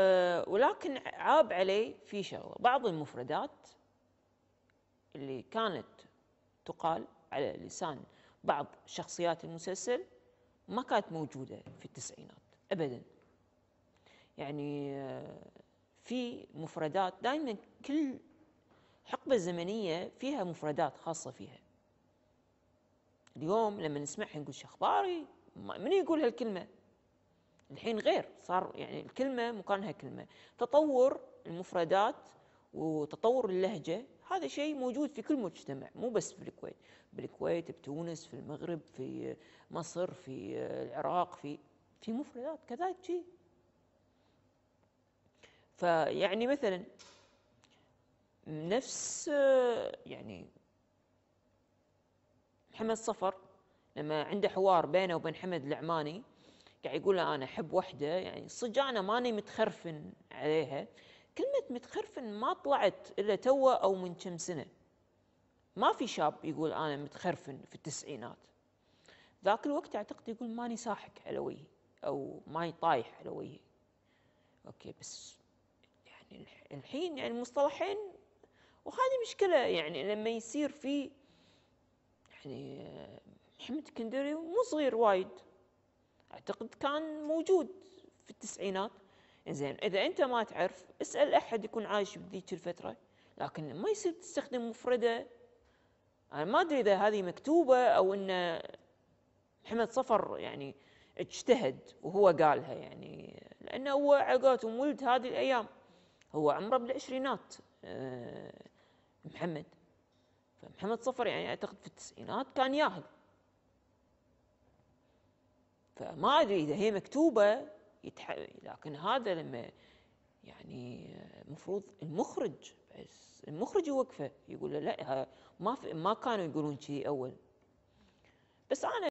آه، ولكن عاب عليه في شغله بعض المفردات اللي كانت تقال على لسان بعض شخصيات المسلسل ما كانت موجودة في التسعينات أبدا يعني آه، في مفردات دائما كل حقبة زمنية فيها مفردات خاصة فيها اليوم لما نسمعها نقول شخباري من يقول هالكلمة الحين غير صار يعني الكلمه مكانها كلمه تطور المفردات وتطور اللهجه هذا شيء موجود في كل مجتمع مو بس في الكويت بالكويت بتونس في المغرب في مصر في العراق في في مفردات كذلك شيء فيعني مثلا نفس يعني محمد صفر لما عنده حوار بينه وبين حمد العماني قاعد يقول انا احب وحده يعني صدق انا ماني متخرفن عليها كلمه متخرفن ما طلعت الا تو او من كم سنه ما في شاب يقول انا متخرفن في التسعينات ذاك الوقت اعتقد يقول ماني ساحك على وجهي او ماني طايح على وجهي اوكي بس يعني الحين يعني المصطلحين وهذه مشكله يعني لما يصير في يعني محمد كندري مو صغير وايد اعتقد كان موجود في التسعينات زين اذا انت ما تعرف اسال احد يكون عايش بذيك الفتره لكن ما يصير تستخدم مفرده انا ما ادري اذا هذه مكتوبه او ان محمد صفر يعني اجتهد وهو قالها يعني لانه هو عقاتهم ولد هذه الايام هو عمره بالعشرينات آه، محمد فمحمد صفر يعني اعتقد في التسعينات كان ياهل فما ادري اذا هي مكتوبه يتح... لكن هذا لما يعني المفروض المخرج بس المخرج يوقفه يقول له لا ما في ما كانوا يقولون شيء اول بس انا